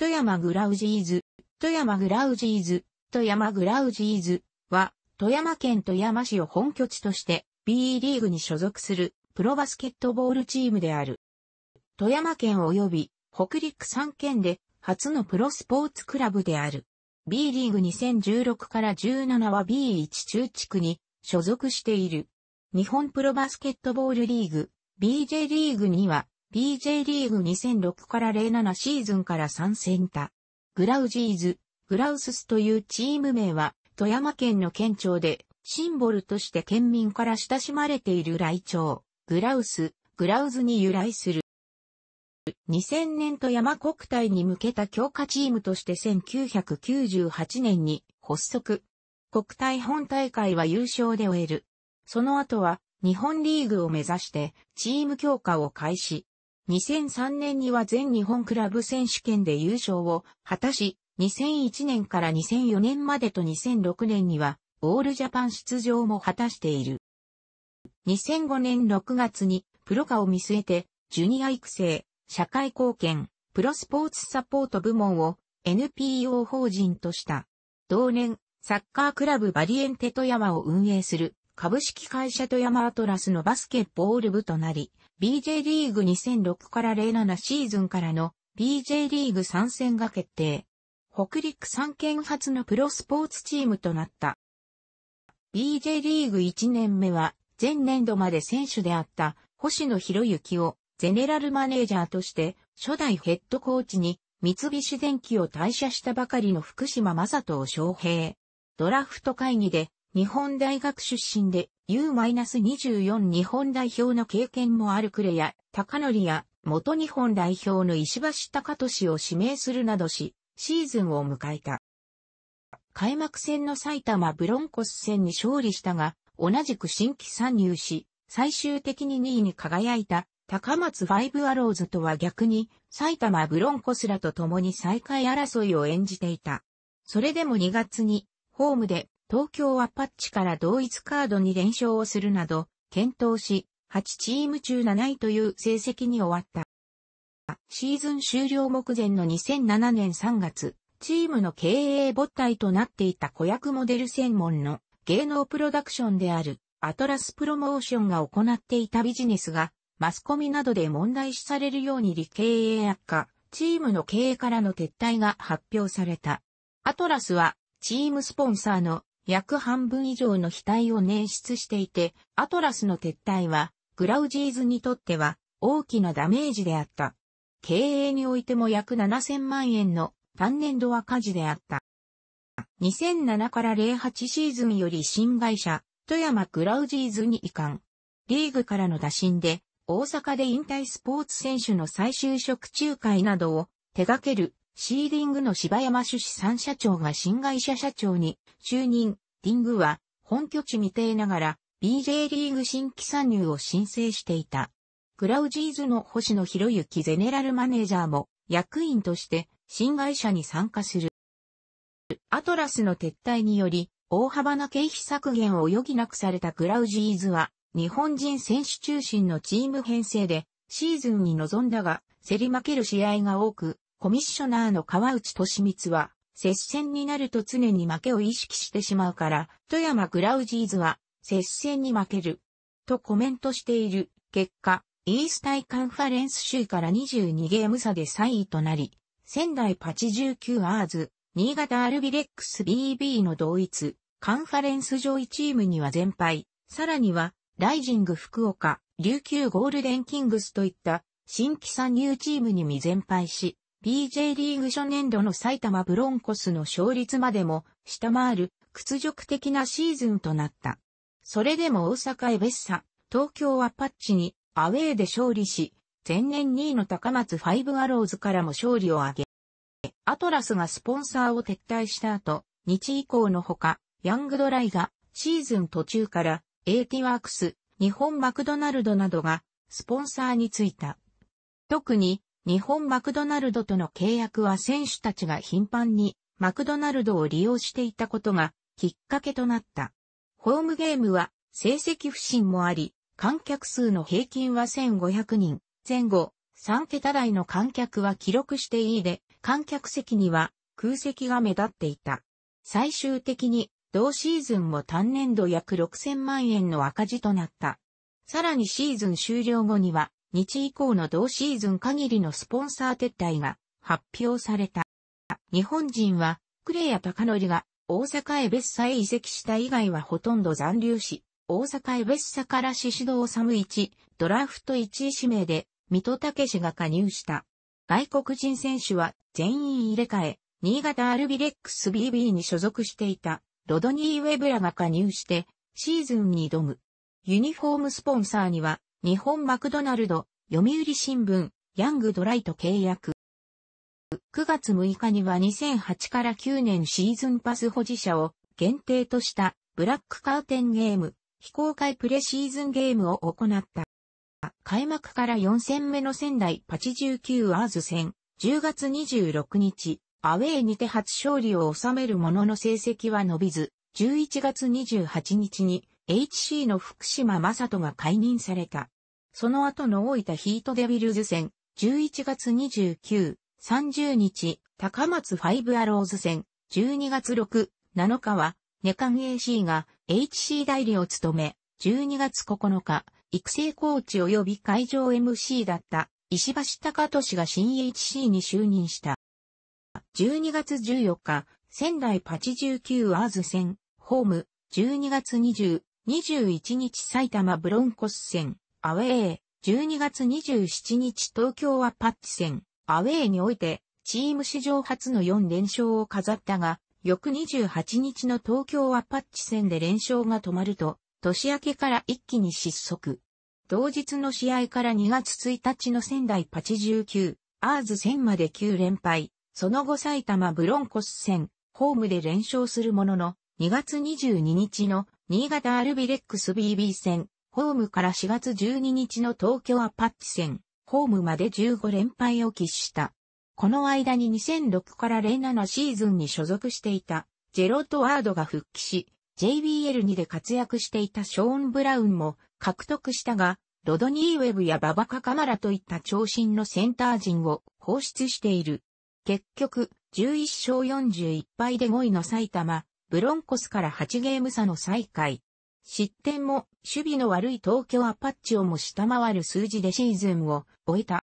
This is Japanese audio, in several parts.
富山グラウジーズ、富山グラウジーズ、富山グラウジーズは、富山県富山市を本拠地として B リーグに所属するプロバスケットボールチームである。富山県及び北陸3県で初のプロスポーツクラブである。B リーグ2016から17は B1 中地区に所属している。日本プロバスケットボールリーグ、BJ リーグには BJ リーグ2006から07シーズンから参戦た。グラウジーズ、グラウススというチーム名は、富山県の県庁で、シンボルとして県民から親しまれている来庁、グラウス、グラウズに由来する。2000年富山国体に向けた強化チームとして1998年に発足。国体本大会は優勝で終える。その後は日本リーグを目指してチーム強化を開始。2003年には全日本クラブ選手権で優勝を果たし、2001年から2004年までと2006年には、オールジャパン出場も果たしている。2005年6月に、プロ化を見据えて、ジュニア育成、社会貢献、プロスポーツサポート部門を NPO 法人とした。同年、サッカークラブバリエンテ富山を運営する株式会社富山アトラスのバスケットボール部となり、BJ リーグ2006から07シーズンからの BJ リーグ参戦が決定。北陸3県初のプロスポーツチームとなった。BJ リーグ1年目は、前年度まで選手であった星野博之をゼネラルマネージャーとして初代ヘッドコーチに三菱電機を退社したばかりの福島正人を招聘。ドラフト会議で日本大学出身で U-24 日本代表の経験もあるクレや、高則や、元日本代表の石橋貴俊を指名するなどし、シーズンを迎えた。開幕戦の埼玉ブロンコス戦に勝利したが、同じく新規参入し、最終的に2位に輝いた高松ファイブアローズとは逆に埼玉ブロンコスらと共に再開争いを演じていた。それでも2月にホームで東京アパッチから同一カードに連勝をするなど、検討し、8チーム中7位という成績に終わった。シーズン終了目前の2007年3月、チームの経営母体となっていた子役モデル専門の芸能プロダクションであるアトラスプロモーションが行っていたビジネスがマスコミなどで問題視されるように理経営悪化、チームの経営からの撤退が発表された。アトラスはチームスポンサーの約半分以上の額を捻出していて、アトラスの撤退は、グラウジーズにとっては大きなダメージであった。経営においても約7000万円の単年度赤字であった。2007から08シーズンより新会社、富山グラウジーズに移管。リーグからの打診で、大阪で引退スポーツ選手の再就職仲介などを手掛けるシーディングの柴山主資三社長が新会社社長に就任、ディングは本拠地未定ながら BJ リーグ新規参入を申請していた。クラウジーズの星野博之ゼネラルマネージャーも役員として新会社に参加する。アトラスの撤退により大幅な経費削減を余儀なくされたクラウジーズは日本人選手中心のチーム編成でシーズンに臨んだが競り負ける試合が多くコミッショナーの川内俊光は、接戦になると常に負けを意識してしまうから、富山グラウジーズは、接戦に負ける。とコメントしている。結果、イースタイカンファレンス州から22ゲーム差で3位となり、仙台パチ19アーズ、新潟アルビレックス BB の同一、カンファレンス上位チームには全敗、さらには、ライジング福岡、琉球ゴールデンキングスといった新規参入チームに未全敗し、BJ リーグ初年度の埼玉ブロンコスの勝率までも下回る屈辱的なシーズンとなった。それでも大阪エベッサ、東京アパッチにアウェーで勝利し、前年2位の高松ファイブアローズからも勝利を挙げ、アトラスがスポンサーを撤退した後、日以降のほか、ヤングドライがシーズン途中から AT ワークス、日本マクドナルドなどがスポンサーについた。特に日本マクドナルドとの契約は選手たちが頻繁にマクドナルドを利用していたことがきっかけとなった。ホームゲームは成績不振もあり、観客数の平均は1500人前後、3桁台の観客は記録していいで、観客席には空席が目立っていた。最終的に同シーズンも単年度約6000万円の赤字となった。さらにシーズン終了後には日以降の同シーズン限りのスポンサー撤退が発表された。日本人は、クレアノリが大阪へ別サへ移籍した以外はほとんど残留し、大阪へ別サから宍戸治1、ドラフト1位指名で、水戸武氏が加入した。外国人選手は全員入れ替え、新潟アルビレックス BB に所属していたロドニー・ウェブラが加入してシーズンに挑む。ユニフォームスポンサーには日本マクドナルド、読売新聞、ヤングドライト契約。9月6日には2008から9年シーズンパス保持者を限定としたブラックカーテンゲーム、非公開プレシーズンゲームを行った。開幕から4戦目の仙台8 9アーズ戦、10月26日、アウェーにて初勝利を収めるものの成績は伸びず、11月28日に HC の福島正人が解任された。その後の大分ヒートデビルズ戦、11月29、30日、高松ファイブアローズ戦、12月6、7日は、ネカン AC が HC 代理を務め、12月9日、育成コーチ及び会場 MC だった石橋隆俊が新 HC に就任した。12月14日、仙台8 9アーズ戦、ホーム、12月20、21日埼玉ブロンコス戦、アウェー、12月27日東京アパッチ戦、アウェーにおいて、チーム史上初の4連勝を飾ったが、翌28日の東京アパッチ戦で連勝が止まると、年明けから一気に失速。同日の試合から2月1日の仙台8 9アーズ戦まで9連敗、その後埼玉ブロンコス戦、ホームで連勝するものの、2月22日の新潟アルビレックス BB 戦、ホームから4月12日の東京アパッチ戦、ホームまで15連敗を喫した。この間に2006から07シーズンに所属していた、ジェロト・ワードが復帰し、JBL2 で活躍していたショーン・ブラウンも獲得したが、ロドニー・ウェブやババカ・カマラといった長身のセンター陣を放出している。結局、11勝41敗で5位の埼玉、ブロンコスから8ゲーム差の再開。失点も守備の悪い東京アパッチをも下回る数字でシーズンを終えた。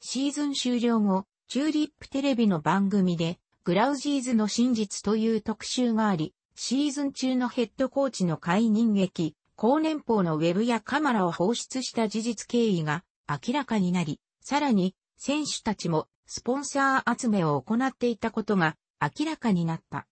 シーズン終了後、チューリップテレビの番組でグラウジーズの真実という特集があり、シーズン中のヘッドコーチの解任劇、高年俸のウェブやカマラを放出した事実経緯が明らかになり、さらに選手たちもスポンサー集めを行っていたことが明らかになった。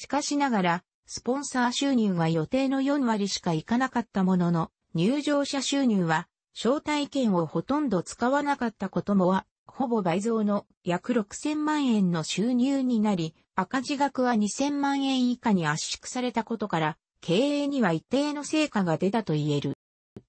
しかしながら、スポンサー収入は予定の4割しかいかなかったものの、入場者収入は、招待券をほとんど使わなかったこともは、ほぼ倍増の約6000万円の収入になり、赤字額は2000万円以下に圧縮されたことから、経営には一定の成果が出たと言える。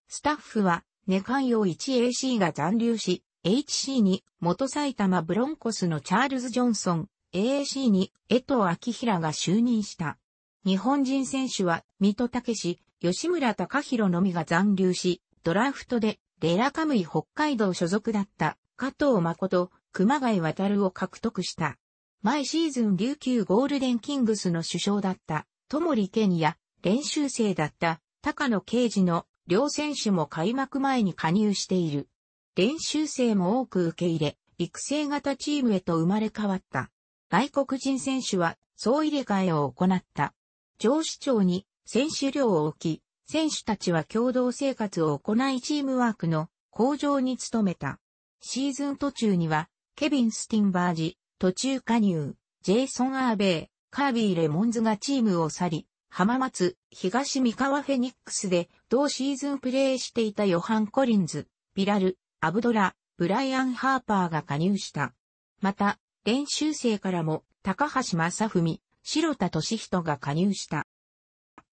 スタッフは、ネカンを 1AC が残留し、HC に元埼玉ブロンコスのチャールズ・ジョンソン、AAC に江藤昭平が就任した。日本人選手は、水戸武史、吉村隆弘のみが残留し、ドラフトで、レラカムイ北海道所属だった加藤誠、熊谷渡を獲得した。毎シーズン琉球ゴールデンキングスの首相だった友利健や練習生だった高野啓事の両選手も開幕前に加入している。練習生も多く受け入れ、育成型チームへと生まれ変わった。外国人選手は総入れ替えを行った。上司長に選手寮を置き、選手たちは共同生活を行いチームワークの向上に努めた。シーズン途中には、ケビン・スティンバージ、途中加入、ジェイソン・アーベイ、カービー・レモンズがチームを去り、浜松、東三河フェニックスで同シーズンプレーしていたヨハン・コリンズ、ピラル、アブドラ、ブライアン・ハーパーが加入した。また、練習生からも高橋正文、白田敏人が加入した。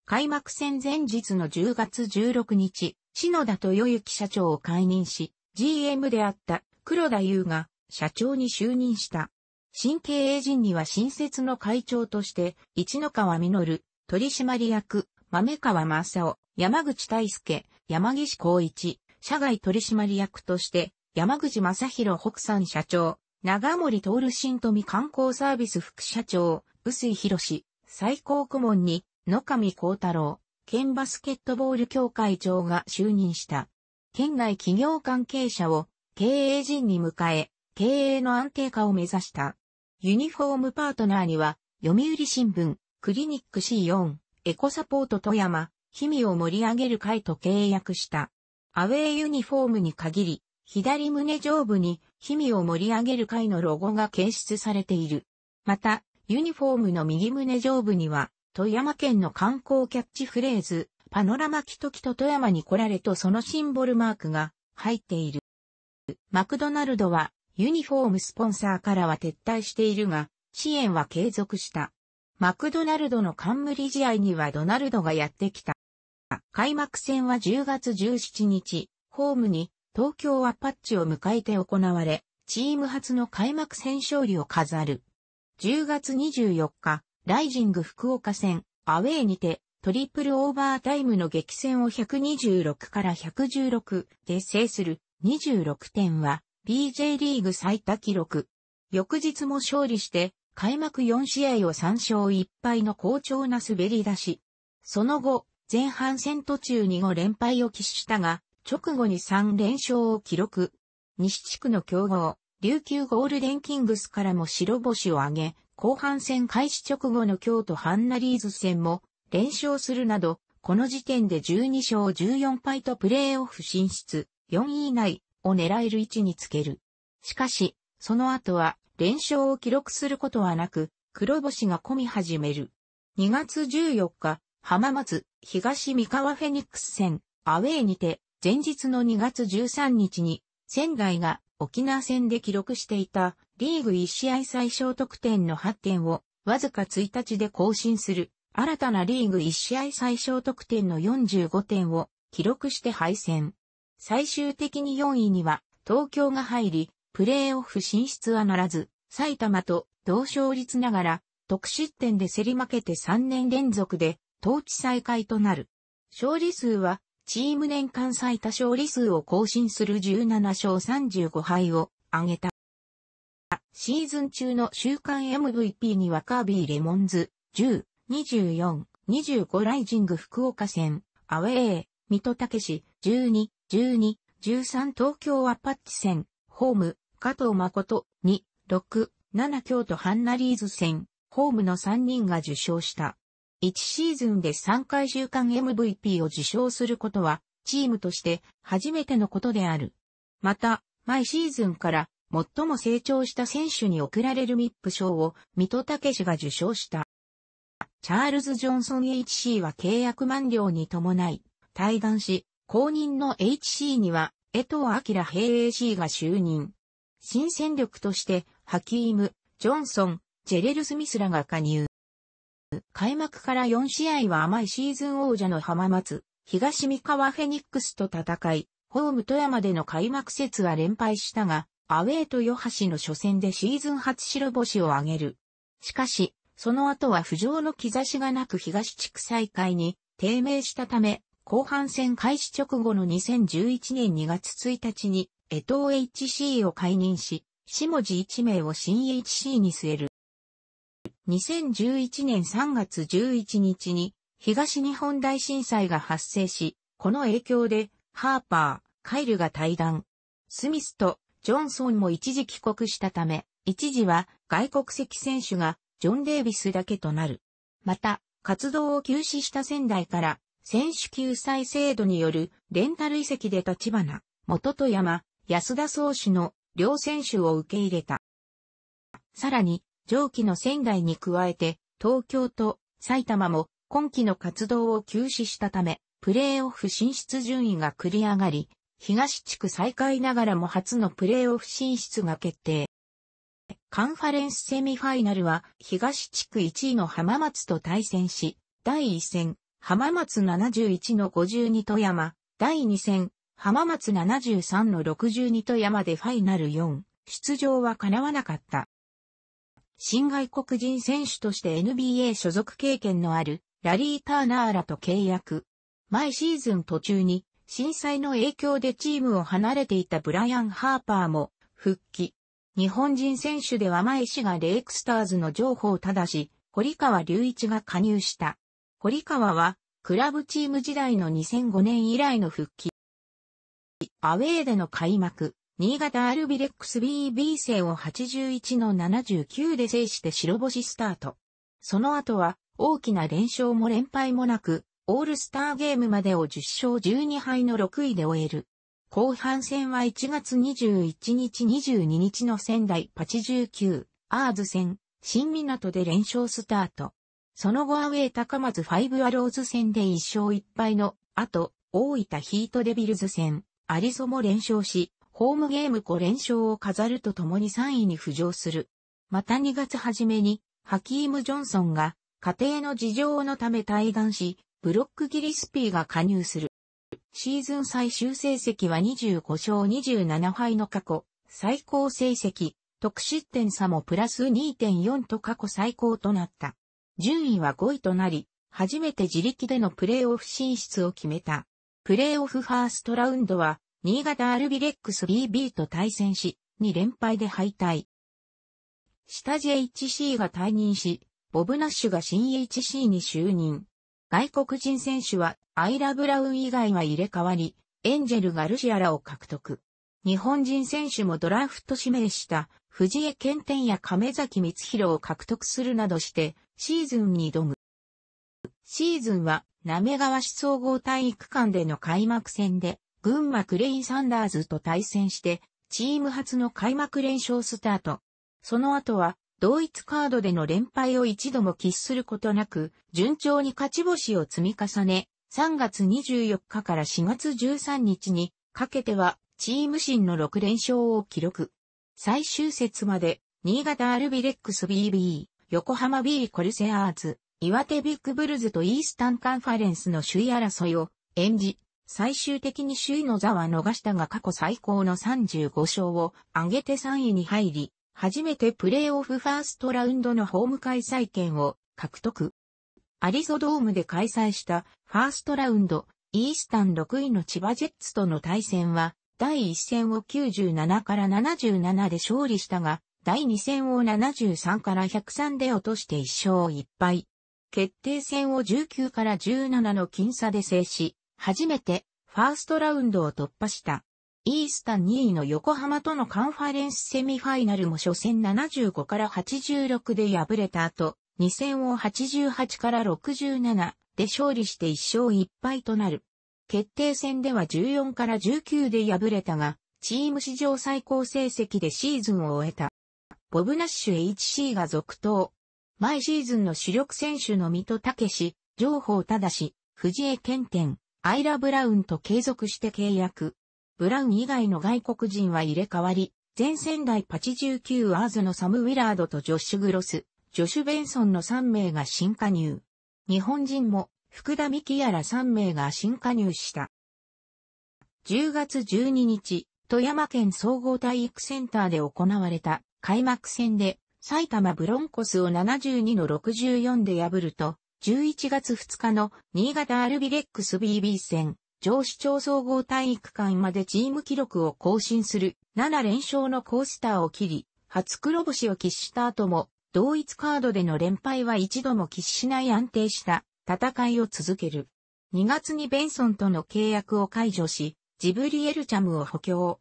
開幕戦前日の10月16日、篠田豊幸社長を解任し、GM であった黒田優が社長に就任した。新経営陣には新設の会長として、市野川実、取締役、豆川正夫、山口大輔、山岸光一、社外取締役として、山口正弘北山社長、長森徹新富観光サービス副社長、臼井博最高顧問に野上幸太郎、県バスケットボール協会長が就任した。県内企業関係者を経営陣に迎え、経営の安定化を目指した。ユニフォームパートナーには、読売新聞、クリニック C4、エコサポート富山、氷見を盛り上げる会と契約した。アウェイユニフォームに限り、左胸上部に、氷見を盛り上げる会のロゴが検出されている。また、ユニフォームの右胸上部には、富山県の観光キャッチフレーズ、パノラマキトキと富山に来られとそのシンボルマークが入っている。マクドナルドは、ユニフォームスポンサーからは撤退しているが、支援は継続した。マクドナルドの冠試合にはドナルドがやってきた。開幕戦は10月17日、ホームに東京アパッチを迎えて行われ、チーム初の開幕戦勝利を飾る。10月24日、ライジング福岡戦、アウェーにて、トリプルオーバータイムの激戦を126から116で制する26点は BJ リーグ最多記録。翌日も勝利して開幕4試合を3勝1敗の好調な滑り出し。その後、前半戦途中に5連敗を喫したが、直後に3連勝を記録。西地区の強豪、琉球ゴールデンキングスからも白星を挙げ、後半戦開始直後の京都ハンナリーズ戦も連勝するなど、この時点で12勝14敗とプレーオフ進出、4位以内を狙える位置につける。しかし、その後は連勝を記録することはなく、黒星が込み始める。2月14日、浜松、東三河フェニックス戦、アウェーにて、前日の2月13日に、仙台が沖縄戦で記録していたリーグ1試合最小得点の8点をわずか1日で更新する新たなリーグ1試合最小得点の45点を記録して敗戦。最終的に4位には東京が入り、プレーオフ進出はならず、埼玉と同勝率ながら得失点で競り負けて3年連続で統治再開となる。勝利数はチーム年間最多勝利数を更新する17勝35敗を挙げた。シーズン中の週間 MVP にはカービー・レモンズ、10、24、25ライジング福岡戦、アウェー、水戸武史、12、12、13東京アパッチ戦、ホーム、加藤誠、2、6、7京都ハンナリーズ戦、ホームの3人が受賞した。1シーズンで3回週間 MVP を受賞することは、チームとして初めてのことである。また、毎シーズンから最も成長した選手に贈られるミップ賞を、水戸武氏が受賞した。チャールズ・ジョンソン HC は契約満了に伴い、退団し、後任の HC には、江藤明平 AC が就任。新戦力として、ハキーム、ジョンソン、ジェレル・スミスらが加入。開幕から4試合は甘いシーズン王者の浜松、東三河フェニックスと戦い、ホーム富山での開幕節は連敗したが、アウェーとヨハシの初戦でシーズン初白星を挙げる。しかし、その後は浮上の兆しがなく東地区再開に低迷したため、後半戦開始直後の2011年2月1日に、江藤 HC を解任し、下地1名を新 HC に据える。2011年3月11日に東日本大震災が発生し、この影響でハーパー、カイルが対談。スミスとジョンソンも一時帰国したため、一時は外国籍選手がジョン・デイビスだけとなる。また、活動を休止した仙台から選手救済制度によるレンタル遺跡で立花、元富山、安田総主の両選手を受け入れた。さらに、上記の仙台に加えて、東京と埼玉も今季の活動を休止したため、プレーオフ進出順位が繰り上がり、東地区再開ながらも初のプレーオフ進出が決定。カンファレンスセミファイナルは東地区1位の浜松と対戦し、第1戦、浜松71の52富山、第2戦、浜松73の62富山でファイナル4、出場は叶わなかった。新外国人選手として NBA 所属経験のあるラリー・ターナーらと契約。毎シーズン途中に震災の影響でチームを離れていたブライアン・ハーパーも復帰。日本人選手では前氏がレイクスターズの情報を正し、堀川隆一が加入した。堀川はクラブチーム時代の2005年以来の復帰。アウェーでの開幕、新潟アルビレックス BB 戦を81の79で制して白星スタート。その後は、大きな連勝も連敗もなく、オールスターゲームまでを10勝12敗の6位で終える。後半戦は1月21日22日の仙台8 9アーズ戦、新港で連勝スタート。その後アウェイ高松ファイブアローズ戦で1勝1敗の後、大分ヒートデビルズ戦、アリソも連勝し、ホームゲーム5連勝を飾るとともに3位に浮上する。また2月初めに、ハキーム・ジョンソンが、家庭の事情のため退団し、ブロック・ギリスピーが加入する。シーズン最終成績は25勝27敗の過去、最高成績、得失点差もプラス2.4と過去最高となった。順位は5位となり、初めて自力でのプレーオフ進出を決めた。プレーオフファーストラウンドは、新潟アルビレックス BB と対戦し、2連敗で敗退。下 JHC が退任し、ボブナッシュが新 HC に就任。外国人選手はアイラ・ブラウン以外は入れ替わり、エンジェル・ガルシアラを獲得。日本人選手もドラフト指名した藤江健天や亀崎光弘を獲得するなどしてシーズンに挑む。シーズンは、滑川市総合体育館での開幕戦で群馬クレインサンダーズと対戦して、チーム初の開幕連勝スタート。その後は、同一カードでの連敗を一度も喫することなく、順調に勝ち星を積み重ね、3月24日から4月13日にかけては、チーム新の6連勝を記録。最終節まで、新潟アルビレックス BB、横浜 B コルセアーズ、岩手ビッグブルズとイースタンカンファレンスの首位争いを演じ、最終的に首位の座は逃したが過去最高の35勝を上げて3位に入り、初めてプレーオフファーストラウンドのホーム開催権を獲得。アリゾドームで開催したファーストラウンド、イースタン6位の千葉ジェッツとの対戦は、第1戦を97から77で勝利したが、第2戦を73から103で落として1勝1敗。決定戦を19から17の僅差で制し、初めてファーストラウンドを突破した。イースタン2位の横浜とのカンファレンスセミファイナルも初戦75から86で敗れた後、2戦を88から67で勝利して1勝1敗となる。決定戦では14から19で敗れたが、チーム史上最高成績でシーズンを終えた。ボブナッシュ HC が続投。毎シーズンの主力選手の水戸武史、情報正し、藤江健天、アイラ・ブラウンと継続して契約。ブラウン以外の外国人は入れ替わり、前仙台8 9アーズのサム・ウィラードとジョッシュ・グロス、ジョシュ・ベンソンの3名が新加入。日本人も福田美希やら3名が新加入した。10月12日、富山県総合体育センターで行われた開幕戦で埼玉ブロンコスを72の64で破ると、11月2日の新潟アルビレックス BB 戦、上市町総合体育館までチーム記録を更新する7連勝のコースターを切り、初黒星を喫した後も、同一カードでの連敗は一度も喫しない安定した戦いを続ける。2月にベンソンとの契約を解除し、ジブリエルチャムを補強。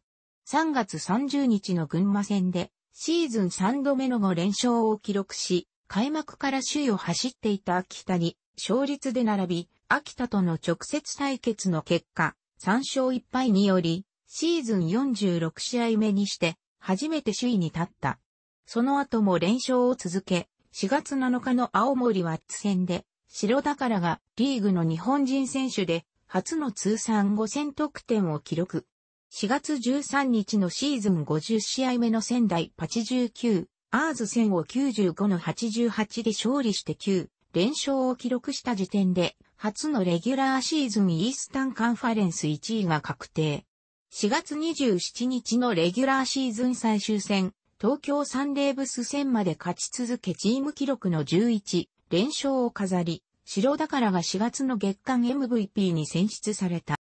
3月30日の群馬戦で、シーズン3度目の5連勝を記録し、開幕から首位を走っていた秋田に勝率で並び、秋田との直接対決の結果、3勝1敗により、シーズン46試合目にして、初めて首位に立った。その後も連勝を続け、4月7日の青森ワッツ戦で、白宝がリーグの日本人選手で、初の通算5000得点を記録。4月13日のシーズン50試合目の仙台8 9アーズ戦を95の88で勝利して9連勝を記録した時点で、初のレギュラーシーズンイースタンカンファレンス1位が確定。4月27日のレギュラーシーズン最終戦、東京サンレーブス戦まで勝ち続けチーム記録の11連勝を飾り、白だからが4月の月間 MVP に選出された。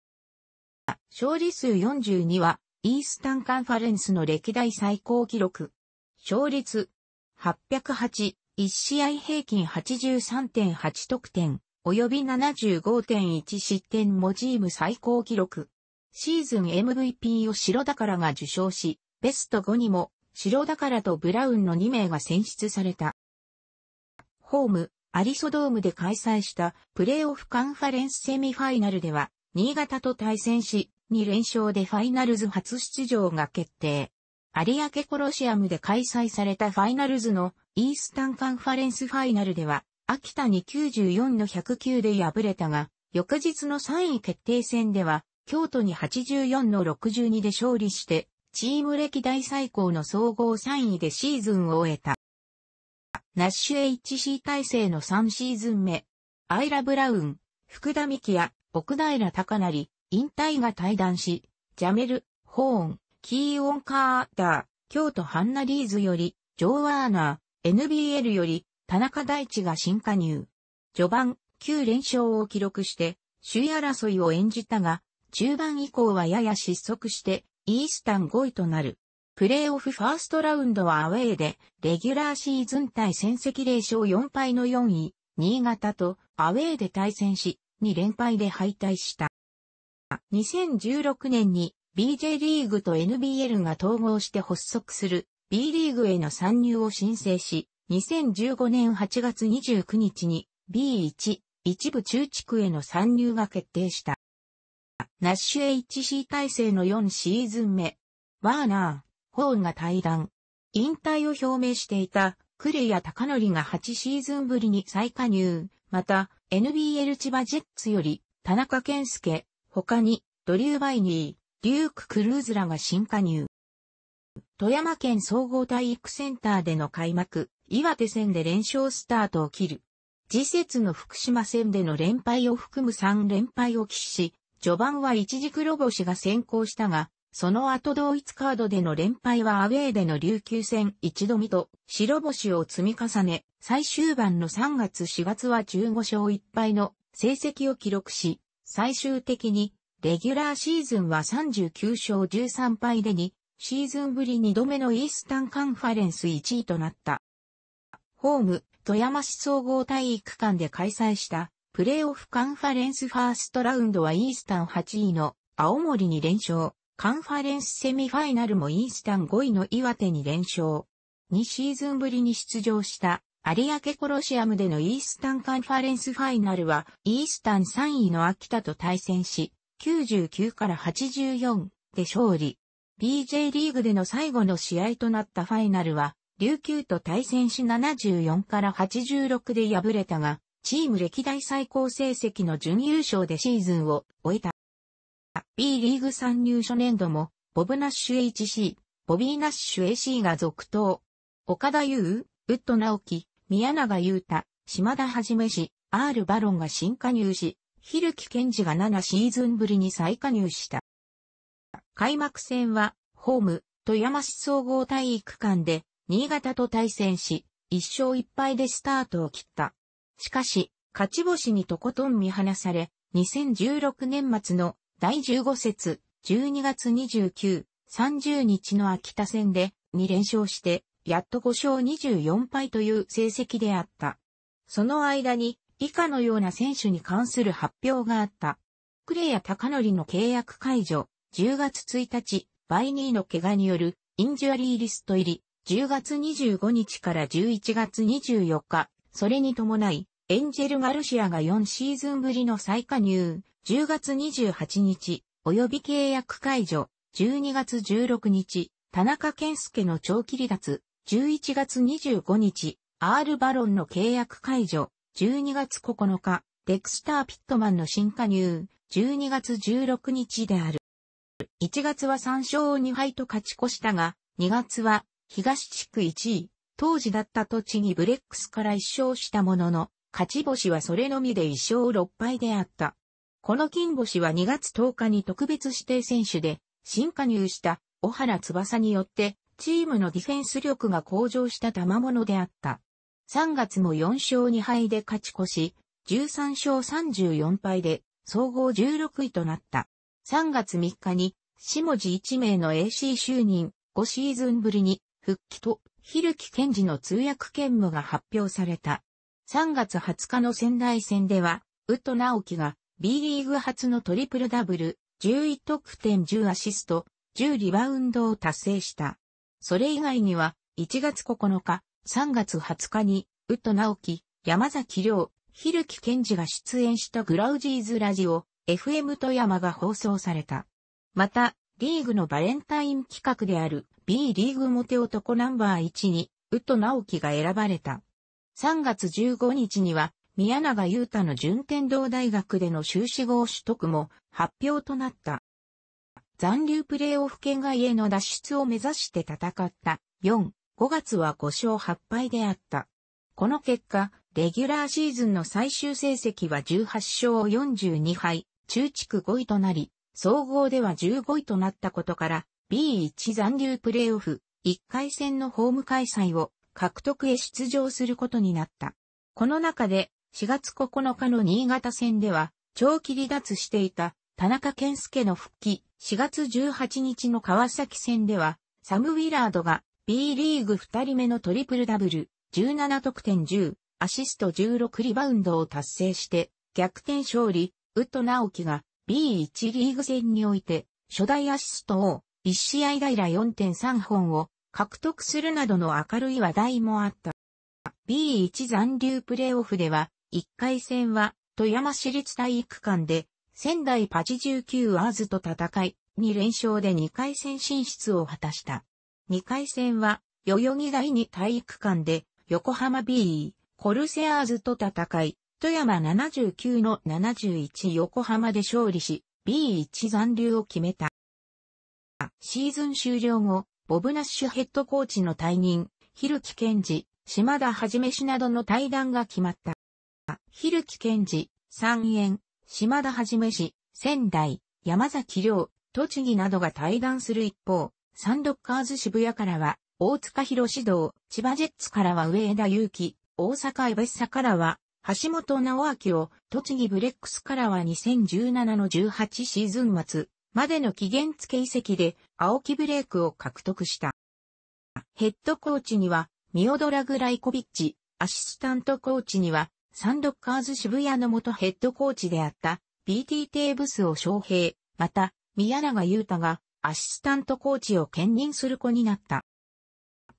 勝利数42は、イースタンカンファレンスの歴代最高記録。勝率808、1試合平均83.8得点、及び75.1失点もチーム最高記録。シーズン MVP を白宝が受賞し、ベスト5にも、白宝とブラウンの2名が選出された。ホーム、アリソドームで開催したプレーオフカンファレンスセミファイナルでは、新潟と対戦し、2連勝でファイナルズ初出場が決定。有明コロシアムで開催されたファイナルズのイースタンカンファレンスファイナルでは、秋田に94の109で敗れたが、翌日の3位決定戦では、京都に84の62で勝利して、チーム歴代最高の総合3位でシーズンを終えた。ナッシュ HC 体制の3シーズン目、アイラ・ブラウン、福田美希や奥平高成、引退が対談し、ジャメル、ホーン、キーオンカーダー、京都ハンナリーズより、ジョーワーナー、NBL より、田中大地が新加入。序盤、9連勝を記録して、首位争いを演じたが、中盤以降はやや失速して、イースタン5位となる。プレーオフファーストラウンドはアウェーで、レギュラーシーズン対戦績0勝4敗の4位、新潟とアウェーで対戦し、2連敗で敗退した。2016年に BJ リーグと NBL が統合して発足する B リーグへの参入を申請し、2015年8月29日に B1 一部中地区への参入が決定した。ナッシュ HC 体制の4シーズン目、ワーナー、ホーンが対談、引退を表明していたクレア高則が8シーズンぶりに再加入、また NBL 千葉ジェッツより田中健介、他にドリュー・バイニー、リューク・クルーズらが新加入。富山県総合体育センターでの開幕、岩手戦で連勝スタートを切る。次節の福島戦での連敗を含む3連敗を喫し、序盤は一時黒星が先行したが、その後同一カードでの連敗はアウェーでの琉球戦一度見と白星を積み重ね、最終盤の3月4月は15勝1敗の成績を記録し、最終的にレギュラーシーズンは39勝13敗で2、シーズンぶり2度目のイースタンカンファレンス1位となった。ホーム、富山市総合体育館で開催したプレーオフカンファレンスファーストラウンドはイースタン8位の青森に連勝。カンファレンスセミファイナルもイースタン5位の岩手に連勝。2シーズンぶりに出場した有明コロシアムでのイースタンカンファレンスファイナルはイースタン3位の秋田と対戦し、99から84で勝利。BJ リーグでの最後の試合となったファイナルは、琉球と対戦し74から86で敗れたが、チーム歴代最高成績の準優勝でシーズンを終えた。B リーグ参入初年度も、ボブナッシュ HC、ボビーナッシュ AC が続投。岡田優、ウッド直樹、宮永優太、島田はじめし、R バロンが新加入し、ひるきんじが7シーズンぶりに再加入した。開幕戦は、ホーム、富山市総合体育館で、新潟と対戦し、1勝1敗でスタートを切った。しかし、勝ち星にとことん見放され、2016年末の第15節、12月29、30日の秋田戦で2連勝して、やっと5勝24敗という成績であった。その間に以下のような選手に関する発表があった。クレタカノリの契約解除、10月1日、バイニーの怪我によるインジュアリーリスト入り、10月25日から11月24日、それに伴い、エンジェル・ガルシアが4シーズンぶりの再加入、10月28日、及び契約解除、12月16日、田中健介の長期離脱、11月25日、アール・バロンの契約解除、12月9日、デクスター・ピットマンの新加入、12月16日である。1月は3勝2敗と勝ち越したが、2月は東地区1位、当時だった栃木ブレックスから1勝したものの、勝ち星はそれのみで1勝6敗であった。この金星は2月10日に特別指定選手で新加入した小原翼によってチームのディフェンス力が向上した賜物であった。3月も4勝2敗で勝ち越し、13勝34敗で総合16位となった。3月3日に、下地1名の AC 就任5シーズンぶりに復帰と、ひるき健治の通訳兼務が発表された。3月20日の仙台戦では、宇都直樹が B リーグ初のトリプルダブル、11得点10アシスト、10リバウンドを達成した。それ以外には、1月9日、3月20日に、ウッド直樹、山崎亮、ひるき健二が出演したグラウジーズラジオ、FM 富山が放送された。また、リーグのバレンタイン企画である B リーグモテ男ナンバー1に、ウッド直樹が選ばれた。3月15日には、宮永優太の順天堂大学での修士号取得も発表となった。残留プレイオフ圏外への脱出を目指して戦った4 5月は5勝8敗であった。この結果、レギュラーシーズンの最終成績は18勝42敗、中地区5位となり、総合では15位となったことから、B1 残留プレーオフ、1回戦のホーム開催を獲得へ出場することになった。この中で、4月9日の新潟戦では、長期離脱していた田中健介の復帰、4月18日の川崎戦では、サム・ウィラードが B リーグ2人目のトリプルダブル、17得点10、アシスト16リバウンドを達成して、逆転勝利、ウッド直樹が B1 リーグ戦において、初代アシストを1試合来4.3本を獲得するなどの明るい話題もあった。B1 残留プレーオフでは、1回戦は富山市立体育館で仙台パチ19アーズと戦い、2連勝で2回戦進出を果たした。2回戦は、代々木第二体育館で、横浜 B、コルセアーズと戦い、富山79の71横浜で勝利し、B1 残留を決めた。シーズン終了後、ボブナッシュヘッドコーチの退任、ヒルキケンジ、島田はじめ氏などの対談が決まった。ヒルキケンジ、三円、島田はじめ氏、仙台、山崎亮、栃木などが対談する一方、サンドッカーズ渋谷からは、大塚博士道、千葉ジェッツからは上枝祐希、大阪エベッサからは、橋本直明を、栃木ブレックスからは2017の18シーズン末までの期限付け遺跡で、青木ブレイクを獲得した。ヘッドコーチには、ミオドラ・グライコビッチ、アシスタントコーチには、サンドッカーズ渋谷の元ヘッドコーチであった、BT テーブスを招聘、また、宮永優太が、アシスタントコーチを兼任する子になった。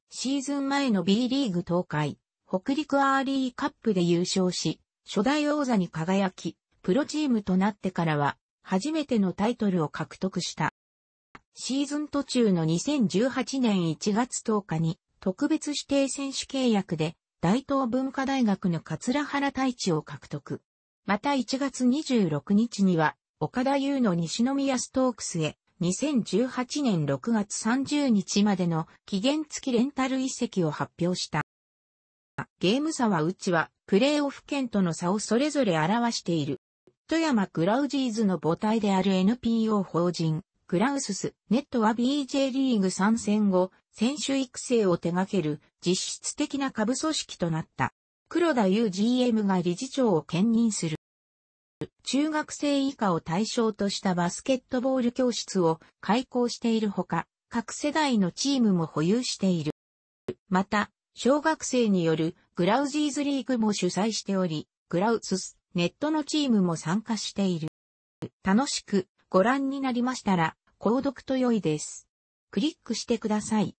シーズン前の B リーグ東海、北陸アーリーカップで優勝し、初代王座に輝き、プロチームとなってからは、初めてのタイトルを獲得した。シーズン途中の2018年1月10日に、特別指定選手契約で、大東文化大学の桂原大地を獲得。また1月26日には、岡田優の西宮ストークスへ2018年6月30日までの期限付きレンタル遺跡を発表した。ゲーム差はうちはプレイオフ圏との差をそれぞれ表している。富山クラウジーズの母体である NPO 法人、クラウスス、ネットは BJ リーグ参戦後、選手育成を手掛ける実質的な下部組織となった。黒田 u GM が理事長を兼任する。中学生以下を対象としたバスケットボール教室を開校しているほか、各世代のチームも保有している。また、小学生によるグラウジーズリーグも主催しており、グラウスス、ネットのチームも参加している。楽しくご覧になりましたら、購読と良いです。クリックしてください。